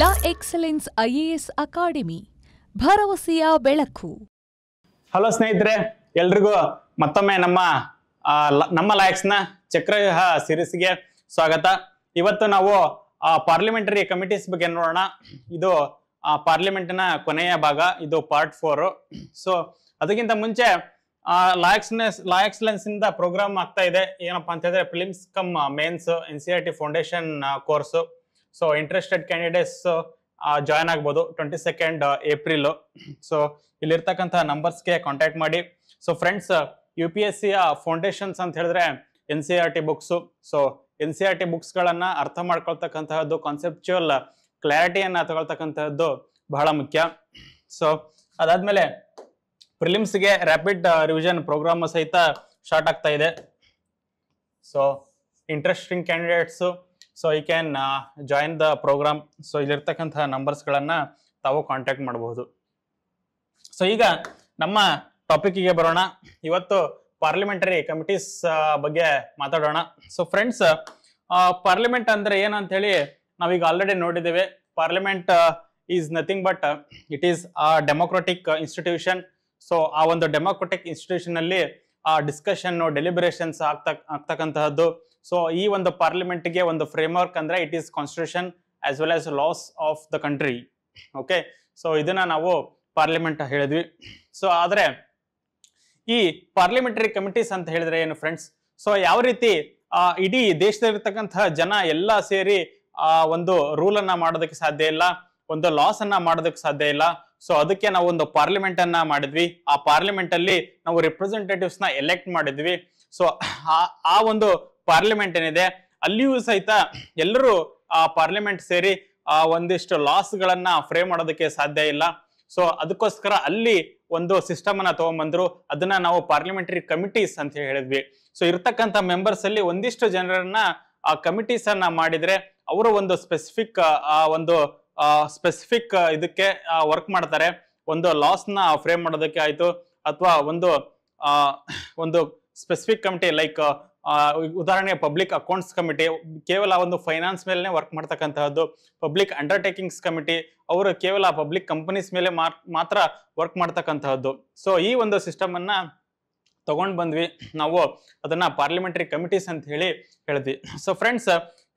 ಲಾ excellence IAS academy ಭರವಸೆಯ ಬೆಳಕು hello ಸ್ನೇಹಿತರೆ ಎಲ್ರಿಗೂ ಮತ್ತೊಮ್ಮೆ ನಮ್ಮ ನಮ್ಮ ಲಾಯಕ್ಸ್ನ ಚಕ್ರವ್ಯೂಹ ಸಿರೀಸ್ಗೆ ಸ್ವಾಗತ ಇವತ್ತು ನಾವು ಪಾರ್ಲಿಮೆಂಟರಿ ಕಮಿಟೀಸ್ ಬಗ್ಗೆ ನೋಡೋಣ ಇದು ಪಾರ್ಲಿಮೆಂಟ್ನ ಕೊನೆಯ ಭಾಗ ಇದು ಪಾರ್ಟ್ ಫೋರು ಸೊ ಅದಕ್ಕಿಂತ ಮುಂಚೆ ಲಾಯಕ್ಸ್ನೆಸ್ ಲಾ ಎಕ್ಸಲೆನ್ಸ್ ಇಂದ ಪ್ರೋಗ್ರಾಮ್ ಆಗ್ತಾ ಇದೆ ಏನಪ್ಪಾ ಅಂತ ಹೇಳಿದ್ರೆ prelims cum mains N C R T foundation course so interested candidates join ಆಗ್ಬೋದು ಟ್ವೆಂಟಿ ಸೆಕೆಂಡ್ ಏಪ್ರಿಲ್ ಸೊ ಇಲ್ಲಿರ್ತಕ್ಕಂಥ ನಂಬರ್ಸ್ಗೆ ಕಾಂಟ್ಯಾಕ್ಟ್ ಮಾಡಿ so friends U P S ಸಿಯ ಫೌಂಡೇಶನ್ಸ್ ಅಂತ ಹೇಳಿದ್ರೆ N C R T books so N C R T ಬುಕ್ಸ್ಗಳನ್ನು ಅರ್ಥ ಮಾಡ್ಕೊಳ್ತಕ್ಕಂತಹದ್ದು ಕಾನ್ಸೆಪ್ಚುಯಲ್ ಕ್ಲಾರಿಟಿಯನ್ನು ತಗೊಳ್ತಕ್ಕಂತಹದ್ದು ಬಹಳ ಮುಖ್ಯ ಸೊ ಅದಾದಮೇಲೆ ಪ್ರಿಲಿಮ್ಸ್ಗೆ ರ್ಯಾಪಿಡ್ ರಿವಿಷನ್ ಪ್ರೋಗ್ರಾಮ್ ಸಹಿತ ಸ್ಟಾರ್ಟ್ ಆಗ್ತಾ ಇದೆ ಸೊ ಇಂಟ್ರೆಸ್ಟಿಂಗ್ ಕ್ಯಾಂಡಿಡೇಟ್ಸು ಸೊ ಈ can join the program so ಇಲ್ಲಿರ್ತಕ್ಕಂತಹ ನಂಬರ್ಸ್ಗಳನ್ನು ತಾವು ಕಾಂಟ್ಯಾಕ್ಟ್ ಮಾಡಬಹುದು ಸೊ ಈಗ ನಮ್ಮ ಗೆ ಬರೋಣ ಇವತ್ತು ಪಾರ್ಲಿಮೆಂಟರಿ ಕಮಿಟೀಸ್ ಬಗ್ಗೆ ಮಾತಾಡೋಣ ಸೊ ಫ್ರೆಂಡ್ಸ್ ಪಾರ್ಲಿಮೆಂಟ್ ಅಂದರೆ ಏನು ಹೇಳಿ ನಾವೀಗ ಆಲ್ರೆಡಿ ನೋಡಿದ್ದೇವೆ parliament is nothing but it is a democratic institution so ಆ ಒಂದು ಡೆಮೊಕ್ರಾಟಿಕ್ ಇನ್ಸ್ಟಿಟ್ಯೂಷನ್ ಅಲ್ಲಿ ಆ ಡಿಸ್ಕಶನ್ ಡೆಲಿಬರೇಷನ್ಸ್ ಆಗ್ತಾ ಆಗ್ತಕ್ಕಂತಹದ್ದು ಸೊ ಈ ಒಂದು ಗೆ ಒಂದು ಫ್ರೇಮ್ ವರ್ಕ್ ಅಂದ್ರೆ it is constitution as well as laws of the country okay so ಇದನ್ನ ನಾವು ಪಾರ್ಲಿಮೆಂಟ್ ಹೇಳಿದ್ವಿ ಸೊ ಆದರೆ ಈ ಪಾರ್ಲಿಮೆಂಟರಿ ಕಮಿಟೀಸ್ ಅಂತ ಹೇಳಿದ್ರೆ ಏನು ಫ್ರೆಂಡ್ಸ್ ಸೊ ಯಾವ ರೀತಿ ಇಡೀ ದೇಶದಲ್ಲಿರ್ತಕ್ಕಂತಹ ಜನ ಎಲ್ಲ ಸೇರಿ ಆ ಒಂದು ರೂಲ್ ಅನ್ನ ಮಾಡೋದಕ್ಕೆ ಸಾಧ್ಯ ಇಲ್ಲ ಒಂದು ಲಾಸ್ ಅನ್ನ ಮಾಡೋದಕ್ಕೆ ಸಾಧ್ಯ ಇಲ್ಲ ಸೊ ಅದಕ್ಕೆ ನಾವು ಒಂದು ಪಾರ್ಲಿಮೆಂಟ್ ಅನ್ನ ಮಾಡಿದ್ವಿ ಆ ಪಾರ್ಲಿಮೆಂಟ್ ಅಲ್ಲಿ ನಾವು ರಿಪ್ರೆಸೆಂಟೇಟಿವ್ಸ್ ನ ಎಲೆಕ್ಟ್ ಮಾಡಿದ್ವಿ ಸೊ ಆ ಒಂದು ಪಾರ್ಲಿಮೆಂಟ್ ಏನಿದೆ ಅಲ್ಲಿಯೂ ಸಹಿತ ಎಲ್ಲರೂ ಆ ಪಾರ್ಲಿಮೆಂಟ್ ಸೇರಿ ಆ ಒಂದಿಷ್ಟು ಲಾಸ್ ಗಳನ್ನ ಫ್ರೇಮ್ ಮಾಡೋದಕ್ಕೆ ಸಾಧ್ಯ ಇಲ್ಲ ಸೊ ಅದಕ್ಕೋಸ್ಕರ ಅಲ್ಲಿ ಒಂದು ಸಿಸ್ಟಮ್ ಅನ್ನ ತಗೊಂಡ್ಬಂದ್ರು ಅದನ್ನ ನಾವು ಪಾರ್ಲಿಮೆಂಟರಿ ಕಮಿಟೀಸ್ ಅಂತ ಹೇಳಿದ್ವಿ ಸೊ ಇರ್ತಕ್ಕಂತ ಮೆಂಬರ್ಸ್ ಅಲ್ಲಿ ಒಂದಿಷ್ಟು ಜನರನ್ನ ಆ ಕಮಿಟೀಸ್ ಅನ್ನ ಮಾಡಿದ್ರೆ ಅವರು ಒಂದು ಸ್ಪೆಸಿಫಿಕ್ ಆ ಒಂದು ಸ್ಪೆಸಿಫಿಕ್ ಇದಕ್ಕೆ ವರ್ಕ್ ಮಾಡ್ತಾರೆ ಒಂದು ಲಾಸ್ ನ ಫ್ರೇಮ್ ಮಾಡೋದಕ್ಕೆ ಆಯ್ತು ಅಥವಾ ಒಂದು ಒಂದು ಸ್ಪೆಸಿಫಿಕ್ ಕಮಿಟಿ ಲೈಕ್ ಉದಾಹರಣೆ ಪಬ್ಲಿಕ್ ಅಕೌಂಟ್ಸ್ ಕಮಿಟಿ ಕೇವಲ ಒಂದು ಫೈನಾನ್ಸ್ ಮೇಲೆ ವರ್ಕ್ ಮಾಡ್ತಕ್ಕಂತಹದ್ದು ಪಬ್ಲಿಕ್ ಅಂಡರ್ಟೇಕಿಂಗ್ಸ್ ಕಮಿಟಿ ಅವರು ಕೇವಲ ಪಬ್ಲಿಕ್ ಕಂಪನೀಸ್ ಮೇಲೆ ಮಾತ್ರ ವರ್ಕ್ ಮಾಡ್ತಕ್ಕಂತಹದ್ದು ಸೊ ಈ ಒಂದು ಸಿಸ್ಟಮ್ ಅನ್ನ ತಗೊಂಡ್ ಬಂದ್ವಿ ನಾವು ಅದನ್ನ ಪಾರ್ಲಿಮೆಂಟರಿ ಕಮಿಟೀಸ್ ಅಂತ ಹೇಳಿ ಹೇಳಿದ್ವಿ ಸೊ ಫ್ರೆಂಡ್ಸ್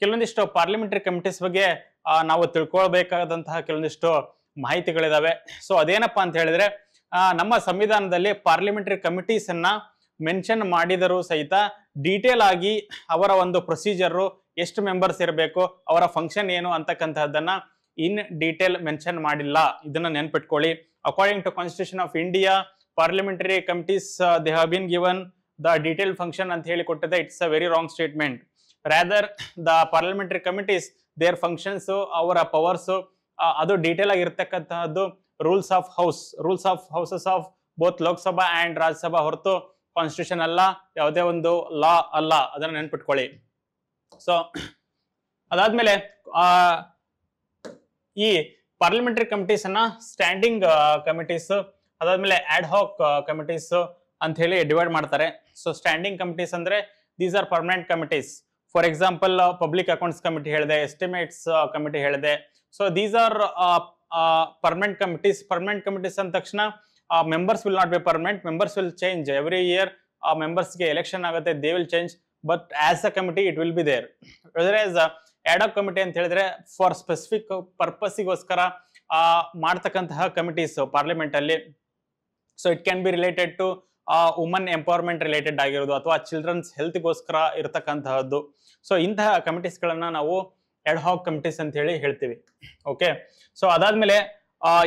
ಕೆಲವೊಂದಿಷ್ಟು ಪಾರ್ಲಿಮೆಂಟರಿ ಕಮಿಟೀಸ್ ಬಗ್ಗೆ ನಾವು ತಿಳ್ಕೊಳ್ಬೇಕಾದಂತಹ ಕೆಲವೊಂದಿಷ್ಟು ಮಾಹಿತಿಗಳಿದಾವೆ ಸೊ ಅದೇನಪ್ಪ ಅಂತ ಹೇಳಿದ್ರೆ ನಮ್ಮ ಸಂವಿಧಾನದಲ್ಲಿ ಪಾರ್ಲಿಮೆಂಟರಿ ಕಮಿಟೀಸ್ ಅನ್ನ ಮೆನ್ಷನ್ ಮಾಡಿದರೂ ಸಹಿತ ಡೀಟೇಲ್ ಆಗಿ ಅವರ ಒಂದು ಪ್ರೊಸೀಜರು ಎಷ್ಟು ಮೆಂಬರ್ಸ್ ಇರಬೇಕು ಅವರ ಫಂಕ್ಷನ್ ಏನು ಅಂತಕ್ಕಂತಹದ್ದನ್ನ ಇನ್ ಡೀಟೇಲ್ ಮೆನ್ಷನ್ ಮಾಡಿಲ್ಲ ಇದನ್ನ ನೆನ್ಪಿಟ್ಕೊಳ್ಳಿ according to constitution of India parliamentary committees they have been given the detail function ಅಂತ ಹೇಳಿ ಕೊಟ್ಟಿದೆ it's a very wrong statement rather the parliamentary committees their functions ಅವರ ಪವರ್ಸ್ ಅದು ಡೀಟೇಲ್ ಆಗಿರ್ತಕ್ಕಂತಹದ್ದು rules of house rules of houses of both Lok Sabha and Rajya Sabha ಹೊರತು constitution ಅಲ್ಲ ಯಾವುದೇ ಒಂದು ಲಾ ಅಲ್ಲ ಅದನ್ನ ನೆನ್ಪಿಟ್ಕೊಳ್ಳಿ ಸೊ ಅದಾದ್ಮೇಲೆ ಈ ಪಾರ್ಲಿಮೆಂಟರಿ ಕಮಿಟೀಸ್ ಅನ್ನ ಸ್ಟ್ಯಾಂಡಿಂಗ್ ಕಮಿಟೀಸ್ ಅದಾದ್ಮೇಲೆ ಆಡ್ ಹಾಕ್ ಕಮಿಟೀಸ್ ಅಂತ ಹೇಳಿ ಡಿವೈಡ್ ಮಾಡ್ತಾರೆ ಸೊ ಸ್ಟ್ಯಾಂಡಿಂಗ್ ಕಮಿಟೀಸ್ ಅಂದ್ರೆ these are permanent committees for example public accounts committee ಹೇಳಿದೆ ಎಸ್ಟಿಮೇಟ್ಸ್ ಕಮಿಟಿ ಹೇಳಿದೆ so these are permanent committees permanent committees ಅಂದ ತಕ್ಷಣ ಆ members will not be permanent members will change every year ಆ ಮೆಂಬರ್ಸ್ಗೆ election ಆಗುತ್ತೆ they will change but as a committee it will be there as ಆಡಪ್ committee ಅಂತ ಹೇಳಿದ್ರೆ for specific ಪರ್ಪಸ್ಗೋಸ್ಕರ ಮಾಡ್ತಕ್ಕಂತಹ ಕಮಿಟೀಸ್ ಪಾರ್ಲಿಮೆಂಟ್ ಅಲ್ಲಿ so it can be related to woman empowerment related ಆಗಿರೋದು ಅಥವಾ ಚಿಲ್ಡ್ರನ್ಸ್ ಹೆಲ್ತ್ಗೋಸ್ಕರ ಇರತಕ್ಕಂತಹದ್ದು ಸೊ ಇಂತಹ ಕಮಿಟೀಸ್ಗಳನ್ನ ನಾವು ಎಡ್ ಹಾಕ್ ಕಮಿಟೀಸ್ ಅಂತ ಹೇಳಿ ಹೇಳ್ತೀವಿ ಓಕೆ ಸೊ ಅದಾದ್ಮೇಲೆ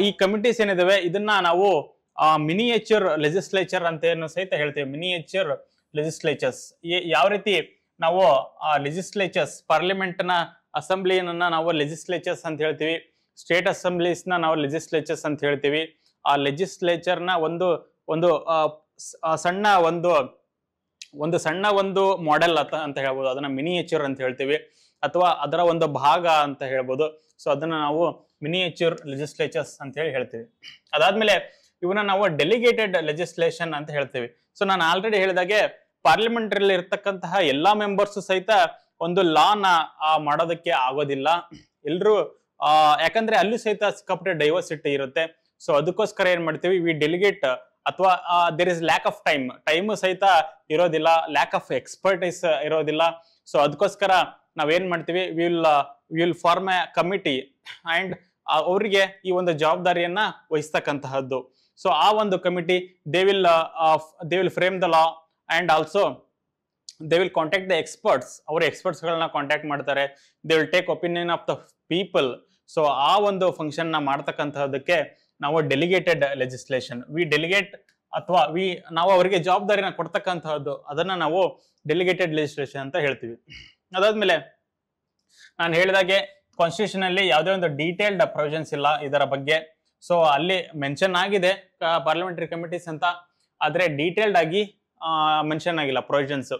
ಈ ಕಮಿಟೀಸ್ ಏನಿದಾವೆ ಇದನ್ನ ನಾವು ಆ ಮಿನಿಯೇಚರ್ ಲೆಜಿಸ್ಲೇಚರ್ ಅಂತ ಏನು ಸಹಿತ ಹೇಳ್ತೀವಿ ಮಿನಿಯೇಚರ್ ಲೆಜಿಸ್ಲೇಚರ್ಸ್ ಯಾವ ರೀತಿ ನಾವು ಆ ಲೆಜಿಸ್ಲೇಚರ್ಸ್ ಪಾರ್ಲಿಮೆಂಟ್ನ ಅಸೆಂಬ್ಲಿಯನ್ನು ನಾವು ಲೆಜಿಸ್ಲೇಚರ್ಸ್ ಅಂತ ಹೇಳ್ತೀವಿ ಸ್ಟೇಟ್ ಅಸೆಂಬ್ಲೀಸ್ನ ನಾವು ಲೆಜಿಸ್ಲೇಚರ್ಸ್ ಅಂತ ಹೇಳ್ತೀವಿ ಆ ನ ಒಂದು ಒಂದು ಸಣ್ಣ ಒಂದು ಒಂದು ಸಣ್ಣ ಒಂದು ಮಾಡೆಲ್ ಅಂತ ಅಂತ ಹೇಳ್ಬೋದು ಅದನ್ನ ಮಿನಿಯೇಚರ್ ಅಂತ ಹೇಳ್ತೀವಿ ಅಥವಾ ಅದರ ಒಂದು ಭಾಗ ಅಂತ ಹೇಳ್ಬೋದು ಸೊ ಅದನ್ನ ನಾವು ಮಿನಿಯೇಚರ್ ಲೆಜಿಸ್ಲೇಚರ್ಸ್ ಅಂತ ಹೇಳಿ ಹೇಳ್ತೀವಿ ಅದಾದ್ಮೇಲೆ ಇವನ್ನ ನಾವು ಡೆಲಿಗೇಟೆಡ್ ಲೆಜಿಸ್ಲೇಷನ್ ಅಂತ ಹೇಳ್ತೀವಿ ಸೊ ನಾನು ಆಲ್ರೆಡಿ ಹೇಳಿದಾಗೆ ಪಾರ್ಲಿಮೆಂಟ್ ಅಲ್ಲಿ ಇರ್ತಕ್ಕಂತಹ ಎಲ್ಲಾ ಮೆಂಬರ್ಸ್ ಸಹಿತ ಒಂದು ಲಾನ ಮಾಡೋದಕ್ಕೆ ಆಗೋದಿಲ್ಲ ಎಲ್ರು ಯಾಕಂದ್ರೆ ಅಲ್ಲೂ ಸಹಿತ ಸಿಕ್ಕಾಪಟ್ಟೆ ಡೈವರ್ಸಿಟಿ ಇರುತ್ತೆ ಸೊ ಅದಕ್ಕೋಸ್ಕರ ಏನ್ ಮಾಡ್ತೀವಿ ವಿ ಡೆಲಿಗೇಟ್ ಅಥವಾ there is lack of time time ಸಹಿತ ಇರೋದಿಲ್ಲ ಲ್ಯಾಕ್ ಆಫ್ ಎಕ್ಸ್ಪರ್ಟೈಸ್ ಇರೋದಿಲ್ಲ ಸೊ ಅದಕ್ಕೋಸ್ಕರ ನಾವೇನ್ ಮಾಡ್ತೀವಿ will will form a committee and ಅವರಿಗೆ ಈ ಒಂದು ಜವಾಬ್ದಾರಿಯನ್ನ ವಹಿಸ್ತಕ್ಕಂತಹದ್ದು ಸೊ ಆ ಒಂದು committee they will they will frame the law and also they will contact the experts ಅವ್ರ ಎಕ್ಸ್ಪರ್ಟ್ಸ್ಗಳನ್ನ ಕಾಂಟ್ಯಾಕ್ಟ್ ಮಾಡ್ತಾರೆ they will take opinion of the people so ಆ ಒಂದು ಫಂಕ್ಷನ್ನ ಮಾಡ್ತಕ್ಕಂಥದ್ದಕ್ಕೆ ನಾವು ಡೆಲಿಗೇಟೆಡ್ ಲೆಜಿಸ್ಲೇಷನ್ ವಿ ಡೆಲಿಗೇಟ್ ಅಥವಾ ವಿ ನಾವು ಅವರಿಗೆ ಜವಾಬ್ದಾರಿನ ಕೊಡ್ತಕ್ಕಂತಹದ್ದು ಅದನ್ನ ನಾವು ಡೆಲಿಗೇಟೆಡ್ ಲೆಜಿಸ್ಲೇಷನ್ ಅಂತ ಹೇಳ್ತೀವಿ ಅದಾದ್ಮೇಲೆ ನಾನು ಹೇಳಿದಾಗೆ ಕಾನ್ಸ್ಟಿಟ್ಯೂಷನ್ ಅಲ್ಲಿ ಯಾವುದೇ ಒಂದು ಡೀಟೇಲ್ಡ್ ಪ್ರೊವಿಷನ್ಸ್ ಇಲ್ಲ ಇದರ ಬಗ್ಗೆ ಸೊ ಅಲ್ಲಿ ಮೆನ್ಷನ್ ಆಗಿದೆ ಪಾರ್ಲಿಮೆಂಟರಿ ಕಮಿಟೀಸ್ ಅಂತ ಆದರೆ ಡೀಟೇಲ್ಡ್ ಆಗಿ ಮೆನ್ಷನ್ ಆಗಿಲ್ಲ provisions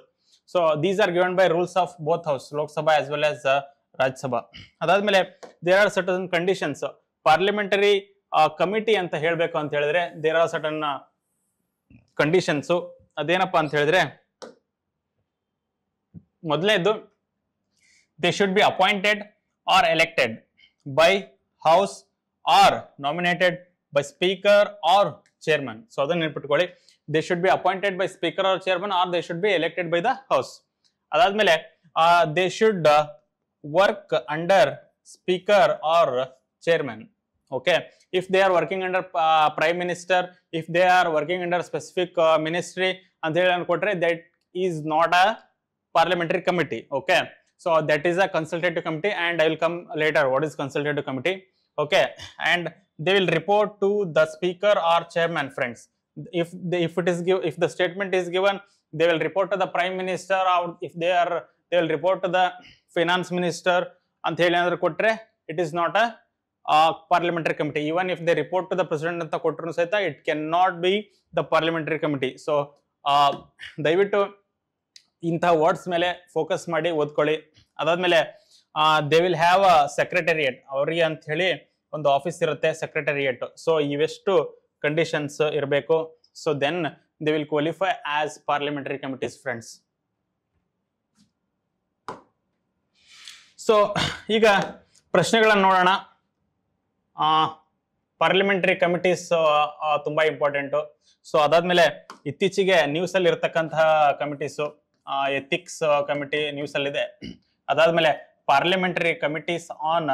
so these are given by rules of both house Lok Sabha as well as Rajya Sabha ಅದಾದ್ಮೇಲೆ there are certain conditions parliamentary committee ಅಂತ ಹೇಳಬೇಕು ಅಂತ ಹೇಳಿದ್ರೆ ದೇರ್ ಆರ್ ಸರ್ಟನ್ ಕಂಡೀಷನ್ಸು ಅದೇನಪ್ಪ ಅಂತ ಹೇಳಿದ್ರೆ ಮೊದಲನೇದು they should be appointed or elected by house are nominated by speaker or chairman. So, ಅದನ್ನು they should be appointed by Speaker or Chairman, or they should be elected by the House. House ಅದಾದ್ಮೇಲೆ they should uh, work under Speaker or Chairman. okay if they are working under uh, prime minister if they are working under specific uh, ministry and they ಕೊಟ್ರೆ that is not a parliamentary committee okay so that is a consultative committee and i will come later what is consultative committee okay and they will report to the speaker or chairman friends if if it is if the statement is given they will report to the prime minister or if they are they will report to the finance minister and they will it is not a, parliamentary committee even if they report to the president of the court it cannot be the parliamentary committee so they will to in the words male focus what odkoli adad male. They will have a secretariat ಅವ್ರಿಗೆ ಅಂತ ಹೇಳಿ ಒಂದು office ಇರುತ್ತೆ secretariat so ಇವೆಷ್ಟು conditions ಇರಬೇಕು so then they will qualify as parliamentary committees friends so ಈಗ ಪ್ರಶ್ನೆಗಳನ್ನು ನೋಡೋಣ ಪಾರ್ಲಿಮೆಂಟರಿ ಕಮಿಟೀಸ್ ತುಂಬಾ ಇಂಪಾರ್ಟೆಂಟು ಸೊ ಅದಾದ್ಮೇಲೆ ಇತ್ತೀಚೆಗೆ ನ್ಯೂಸ್ ಅಲ್ಲಿ ಇರತಕ್ಕಂತಹ ಕಮಿಟೀಸು ಎಥಿಕ್ಸ್ ಕಮಿಟಿ ನ್ಯೂಸ್ ಇದೆ ಅದಾದ್ಮೇಲೆ ಪಾರ್ಲಿಮೆಂಟರಿ ಕಮಿಟೀಸ್ ಆನ್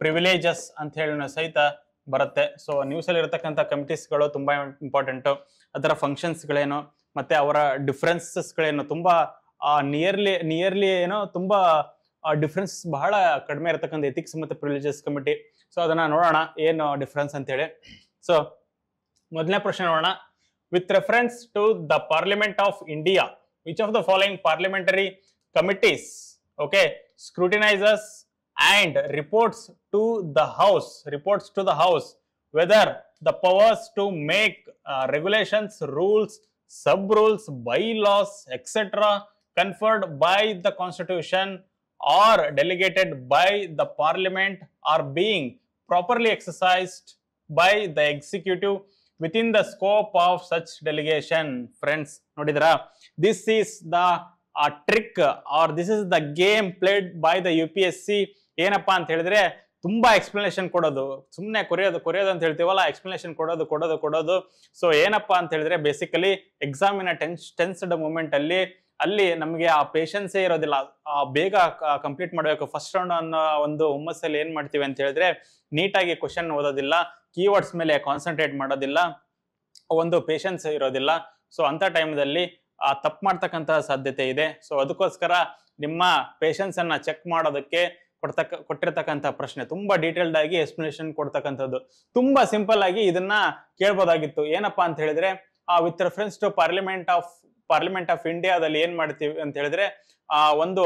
ಪ್ರಿವಿಲೇಜಸ್ ಅಂತ ಹೇಳಿ ಸಹಿತ ಬರುತ್ತೆ ಸೊ ನ್ಯೂಸ್ ಅಲ್ಲಿ ಇರತಕ್ಕಂಥ ಕಮಿಟೀಸ್ಗಳು ತುಂಬಾ ಇಂಪಾರ್ಟೆಂಟ್ ಅದರ ಫಂಕ್ಷನ್ಸ್ಗಳೇನು ಮತ್ತೆ ಅವರ ಡಿಫ್ರೆನ್ಸಸ್ಗಳೇನು ತುಂಬಾ ನಿಯರ್ಲಿ ನಿಯರ್ಲಿ ಏನೋ ತುಂಬಾ ಡಿಫ್ರೆನ್ಸ್ ಬಹಳ ಕಡಿಮೆ ಇರತಕ್ಕಂಥ ಎಥಿಕ್ಸ್ ಮತ್ತು ಪ್ರಿವಿಲೇಜಸ್ ಕಮಿಟಿ ಸೊ ಅದನ್ನ ನೋಡೋಣ ಏನು ಡಿಫ್ರೆನ್ಸ್ ಅಂತೇಳಿ ಸೊ ಮೊದಲನೇ ಪ್ರಶ್ನೆ ನೋಡೋಣ with reference to the parliament of India which of the following parliamentary committees okay scrutinizes and reports to the House, reports to the House whether the powers to make uh, regulations, rules, sub-rules, bylaws, etc. conferred by the Constitution or delegated by the Parliament are being properly exercised by the Executive within the scope of such delegation. Friends, ನೋಡಿದ್ರಾ ah, This is the. A trick are this is the game played by the U P S C ಏನಪ್ಪಾ ಅಂತ ಹೇಳಿದ್ರೆ ತುಂಬಾ explanation ಕೊಡೋದು ಸುಮ್ಮನೆ ಕೊರಿಯೋದು ಕೊರಿಯೋದು ಅಂತ ಹೇಳ್ತೀವಲ್ಲ explanation ಕೊಡೋದು ಕೊಡೋದು ಕೊಡೋದು ಸೊ ಏನಪ್ಪಾ ಅಂತ ಹೇಳಿದ್ರೆ ಬೇಸಿಕಲಿ ಎಕ್ಸಾಮಿನ ಟೆನ್ಸ್ ಟೆನ್ಸ್ಡ್ ಮೂಮೆಂಟ್ ಅಲ್ಲಿ ಅಲ್ಲಿ ನಮಗೆ ಆ ಪೇಷನ್ಸೇ ಇರೋದಿಲ್ಲ ಬೇಗ ಕಂಪ್ಲೀಟ್ ಮಾಡಬೇಕು ಫಸ್ಟ್ ರೌಂಡ್ ಅನ್ನೋ ಒಂದು ಹುಮ್ಮಸ್ಸಲ್ಲಿ ಏನು ಮಾಡ್ತೀವಿ ಅಂತ ಹೇಳಿದ್ರೆ ನೀಟಾಗಿ ಕ್ವಶನ್ ಓದೋದಿಲ್ಲ ಕೀವರ್ಡ್ಸ್ ಮೇಲೆ ಕಾನ್ಸಂಟ್ರೇಟ್ ಮಾಡೋದಿಲ್ಲ ಒಂದು ಪೇಷನ್ಸ್ ಇರೋದಿಲ್ಲ ಸೊ ಅಂಥ ಟೈಮ್ದಲ್ಲಿ ತಪ್ಪು ಮಾಡ್ತಕ್ಕಂತಹ ಸಾಧ್ಯತೆ ಇದೆ ಸೊ ಅದಕ್ಕೋಸ್ಕರ ನಿಮ್ಮ ಪೇಷನ್ಸ್ ಅನ್ನ ಚೆಕ್ ಮಾಡೋದಕ್ಕೆ ಕೊಡ್ತಕ್ಕ ಕೊಟ್ಟಿರ್ತಕ್ಕಂಥ ಪ್ರಶ್ನೆ ತುಂಬಾ ಡೀಟೇಲ್ಡ್ ಆಗಿ ಎಕ್ಸ್ಪ್ಲನೇಷನ್ ಕೊಡ್ತಕ್ಕಂಥದ್ದು ತುಂಬಾ ಸಿಂಪಲ್ ಆಗಿ ಇದನ್ನ ಕೇಳ್ಬೋದಾಗಿತ್ತು ಏನಪ್ಪಾ ಅಂತ ಹೇಳಿದ್ರೆ with reference to parliament of parliament of ಇಂಡಿಯಾದಲ್ಲಿ ಏನ್ ಮಾಡ್ತೀವಿ ಅಂತ ಹೇಳಿದ್ರೆ ಆ ಒಂದು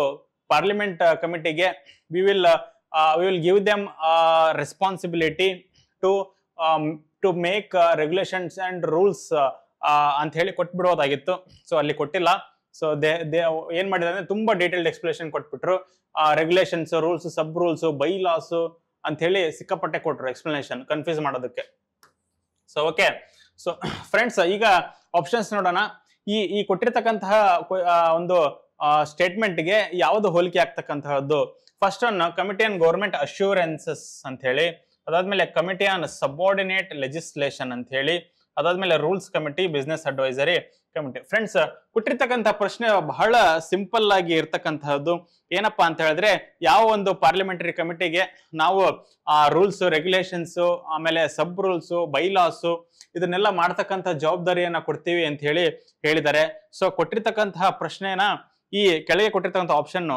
ಪಾರ್ಲಿಮೆಂಟ್ ಕಮಿಟಿಗೆ we will we will give them responsibility to to make regulations and rules ಅಂತ ಹೇಳಿ ಕೊಟ್ಬಿಡೋದಾಗಿತ್ತು ಸೊ ಅಲ್ಲಿ ಕೊಟ್ಟಿಲ್ಲ ಸೊ ದೇ ದೇ ಏನ್ ಮಾಡಿದೆ ಅಂದ್ರೆ ತುಂಬಾ ಡೀಟೇಲ್ಡ್ ಎಕ್ಸ್ಪ್ಲೇಷನ್ ಕೊಟ್ಬಿಟ್ರು regulations rules sub rules by laws ಅಂತ ಹೇಳಿ ಸಿಕ್ಕಾಪಟ್ಟೆ ಕೊಟ್ರು ಎಕ್ಸ್ಪ್ಲನೇಷನ್ ಕನ್ಫ್ಯೂಸ್ ಮಾಡೋದಕ್ಕೆ ಸೊ ಓಕೆ ಸೊ ಫ್ರೆಂಡ್ಸ್ ಈಗ ಆಪ್ಷನ್ಸ್ ನೋಡೋಣ ಈ ಈ ಕೊಟ್ಟಿರ್ತಕ್ಕಂತಹ ಒಂದು ಗೆ ಯಾವುದು ಹೋಲಿಕೆ ಆಗ್ತಕ್ಕಂತಹದ್ದು first one committee on government assurances ಅಂತ ಹೇಳಿ ಅದಾದ್ಮೇಲೆ ಕಮಿಟಿ ಆನ್ ಸಬ್ಆರ್ಡಿನೇಟ್ ಲೆಜಿಸ್ಲೇಷನ್ ಅಂತ ಹೇಳಿ ಅದಾದ್ಮೇಲೆ rules committee business advisory committee friends ಕೊಟ್ಟಿರ್ತಕ್ಕಂಥ ಪ್ರಶ್ನೆ ಬಹಳ ಸಿಂಪಲ್ ಆಗಿ ಇರ್ತಕ್ಕಂತಹದ್ದು ಏನಪ್ಪಾ ಅಂತ ಹೇಳಿದ್ರೆ ಯಾವ ಒಂದು ಪಾರ್ಲಿಮೆಂಟರಿ ಕಮಿಟಿಗೆ ನಾವು ಆ ರೂಲ್ಸ್ ರೆಗ್ಯುಲೇಷನ್ಸ್ ಆಮೇಲೆ ಸಬ್ ರೂಲ್ಸ್ ಲಾಸ್ ಇದನ್ನೆಲ್ಲ ಮಾಡ್ತಕ್ಕಂಥ ಜವಾಬ್ದಾರಿಯನ್ನ ಕೊಡ್ತೀವಿ ಅಂತ ಹೇಳಿ ಹೇಳಿದ್ದಾರೆ ಸೊ ಕೊಟ್ಟಿರ್ತಕ್ಕಂತಹ ಪ್ರಶ್ನೆನ ಈ ಕೆಳಗೆ ಕೊಟ್ಟಿರ್ತಕ್ಕಂಥ ಆಪ್ಷನ್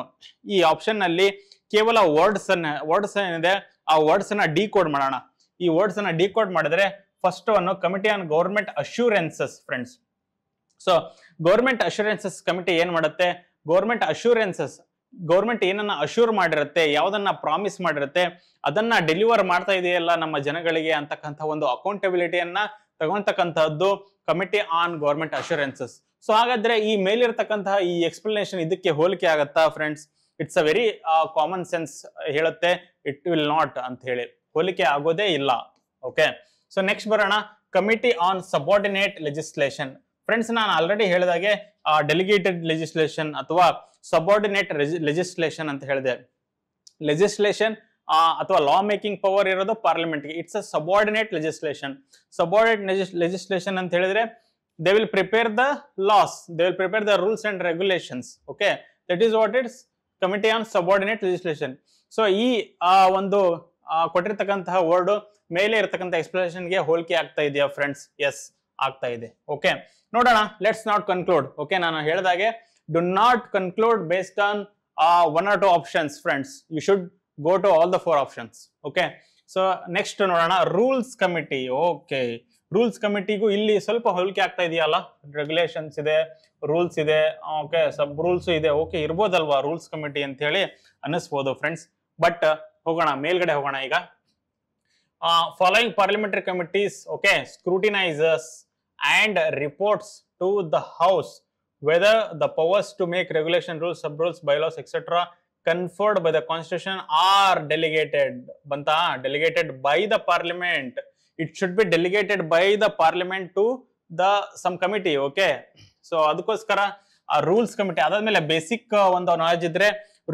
ಈ ಆಪ್ಷನ್ ನಲ್ಲಿ ಕೇವಲ ವರ್ಡ್ಸ್ ಅನ್ನ ವರ್ಡ್ಸ್ ಏನಿದೆ ಆ ವರ್ಡ್ಸ್ ಅನ್ನ ಡಿಕೋಡ್ ಮಾಡೋಣ ಈ ವರ್ಡ್ಸ್ ಅನ್ನ ಡಿಕೋಡ್ ಮಾಡಿದ್ರೆ first one committee on government assurances friends so government assurances committee ಏನ್ ಮಾಡುತ್ತೆ ಗೌರ್ಮೆಂಟ್ ಅಶ್ಯೂರೆನ್ಸಸ್ ಗೌರ್ಮೆಂಟ್ ಏನನ್ನ ಅಶ್ಯೂರ್ ಮಾಡಿರುತ್ತೆ ಯಾವ್ದನ್ನ ಪ್ರಾಮಿಸ್ ಮಾಡಿರುತ್ತೆ ಅದನ್ನ ಡೆಲಿವರ್ ಮಾಡ್ತಾ ಇದೆಯಲ್ಲ ನಮ್ಮ ಜನಗಳಿಗೆ ಅಂತಕ್ಕಂಥ ಒಂದು ಅಕೌಂಟೆಬಿಲಿಟಿಯನ್ನ ತಗೊಳ್ತಕ್ಕಂತಹದ್ದು committee on government assurances so ಹಾಗಾದ್ರೆ ಈ ಮೇಲಿರ್ತಕ್ಕಂತಹ ಈ ಎಕ್ಸ್ಪ್ಲನೇಷನ್ ಇದಕ್ಕೆ ಹೋಲಿಕೆ ಆಗತ್ತಾ friends it's a very common sense ಹೇಳುತ್ತೆ ಇಟ್ ವಿಲ್ ನಾಟ್ ಅಂತ ಹೇಳಿ ಹೋಲಿಕೆ ಆಗೋದೇ ಇಲ್ಲ ಓಕೆ ಸೊ ನೆಕ್ಸ್ಟ್ ಬರೋಣ committee on subordinate legislation friends ನಾನು ಆಲ್ರೆಡಿ ಹೇಳಿದಾಗೆ ಡೆಲಿಗೇಟೆಡ್ ಲೆಜಿಸ್ಲೇಷನ್ ಅಥವಾ ಸಬಾರ್ಡಿನೇಟ್ ಲೆಜಿಸ್ಲೇಷನ್ ಅಂತ ಹೇಳಿದೆ ಲೆಜಿಸ್ಲೇಷನ್ ಅಥವಾ ಲಾ ಮೇಕಿಂಗ್ ಪವರ್ ಇರೋದು ಪಾರ್ಲಿಮೆಂಟ್ಗೆ it's a subordinate legislation subordinate legislation ಅಂತ ಹೇಳಿದ್ರೆ they will prepare the laws they will prepare the rules and regulations okay that is what it's committee on subordinate legislation so ಈ ಒಂದು ಕೊಟ್ಟಿರ್ತಕ್ಕಂತಹ word ಮೇಲೆ ಇರತಕ್ಕಂಥ ಎಕ್ಸ್ಪ್ಲನೇಷನ್ಗೆ ಹೋಲಿಕೆ ಆಗ್ತಾ ಇದೆಯಾ ಫ್ರೆಂಡ್ಸ್ ಎಸ್ ಆಗ್ತಾ ಇದೆ ಓಕೆ ನೋಡೋಣ ಲೆಟ್ಸ್ ನಾಟ್ ಕನ್ಕ್ಲೂಡ್ ಓಕೆ ನಾನು ಹೇಳಿದಾಗೆ do not conclude based on one or two options friends you should go to all the four options okay so next ನೋಡೋಣ ರೂಲ್ಸ್ ಕಮಿಟಿ ಓಕೆ ರೂಲ್ಸ್ ಕಮಿಟಿಗೂ ಇಲ್ಲಿ ಸ್ವಲ್ಪ ಹೋಲಿಕೆ ಆಗ್ತಾ ಇದೆಯಲ್ಲ ರೆಗ್ಯುಲೇಷನ್ಸ್ ಇದೆ ರೂಲ್ಸ್ ಇದೆ ಓಕೆ ಸಬ್ ರೂಲ್ಸ್ ಇದೆ ಓಕೆ ಇರ್ಬೋದಲ್ವಾ ರೂಲ್ಸ್ ಕಮಿಟಿ ಅಂತ ಹೇಳಿ ಅನ್ನಿಸ್ಬೋದು ಫ್ರೆಂಡ್ಸ್ ಬಟ್ ಹೋಗೋಣ ಮೇಲ್ಗಡೆ ಹೋಗೋಣ ಈಗ following parliamentary committees, okay, scrutinizes and reports to the House whether the powers to make regulation rules, sub-rules, bylaws, etc. conferred by the Constitution are delegated, banta, delegated by the Parliament. It should be delegated by the Parliament to the some committee, okay. So, adukoskara rules committee committee basic basic ಒಂದು knowledge